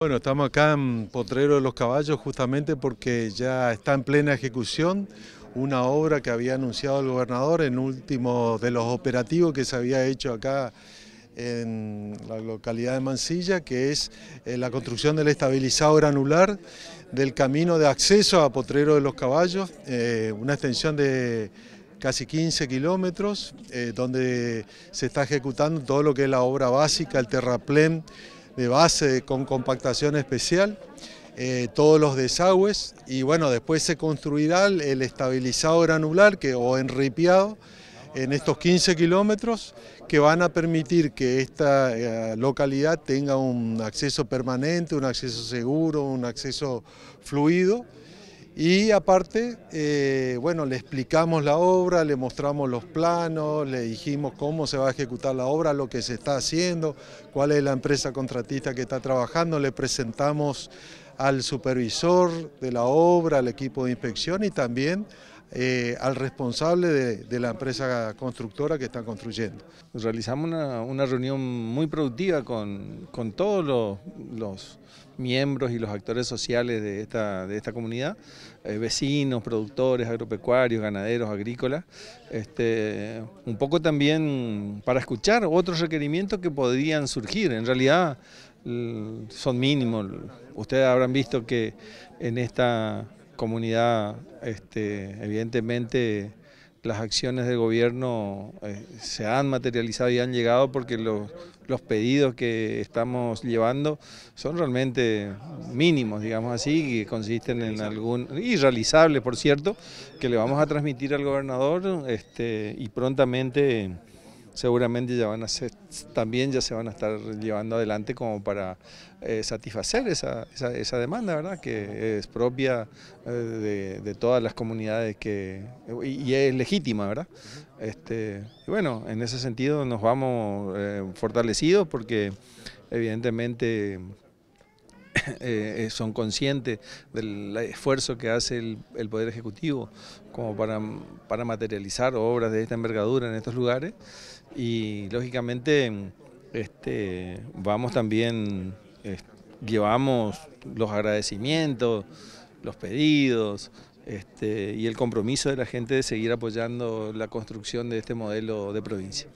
Bueno, estamos acá en Potrero de los Caballos justamente porque ya está en plena ejecución una obra que había anunciado el gobernador en último de los operativos que se había hecho acá en la localidad de Mansilla, que es eh, la construcción del estabilizado granular del camino de acceso a Potrero de los Caballos, eh, una extensión de casi 15 kilómetros, eh, donde se está ejecutando todo lo que es la obra básica, el terraplén, de base con compactación especial, eh, todos los desagües y bueno, después se construirá el estabilizado granular que, o enripiado en estos 15 kilómetros que van a permitir que esta eh, localidad tenga un acceso permanente, un acceso seguro, un acceso fluido y aparte, eh, bueno, le explicamos la obra, le mostramos los planos, le dijimos cómo se va a ejecutar la obra, lo que se está haciendo, cuál es la empresa contratista que está trabajando, le presentamos al supervisor de la obra, al equipo de inspección y también eh, al responsable de, la empresa constructora que está construyendo. realizamos una, reunión muy productiva con, todos los, miembros y los actores sociales de esta, comunidad, eh, vecinos, productores, agropecuarios, ganaderos, agrícolas, este, un poco también para escuchar otros requerimientos que podrían surgir. En realidad son mínimos. Ustedes habrán visto que en esta comunidad, este, evidentemente las acciones del gobierno eh, se han materializado y han llegado porque los, pedidos que estamos llevando son realmente mínimos, digamos así, y consisten en algún... irrealizable, por cierto, que le vamos a transmitir al gobernador este, y prontamente seguramente ya van a ser, también ya se van a estar llevando adelante como para eh, satisfacer esa, esa, demanda, ¿verdad? Que es propia eh, de, de, todas las comunidades que y, es legítima, ¿verdad? este, y bueno, en ese sentido nos vamos eh, fortalecidos porque evidentemente Eh, eh, son conscientes del esfuerzo que hace el, Poder Ejecutivo como para, materializar obras de esta envergadura en estos lugares y lógicamente este, vamos también, llevamos los agradecimientos, los pedidos, este, y el compromiso de la gente de seguir apoyando la construcción de este modelo de provincia.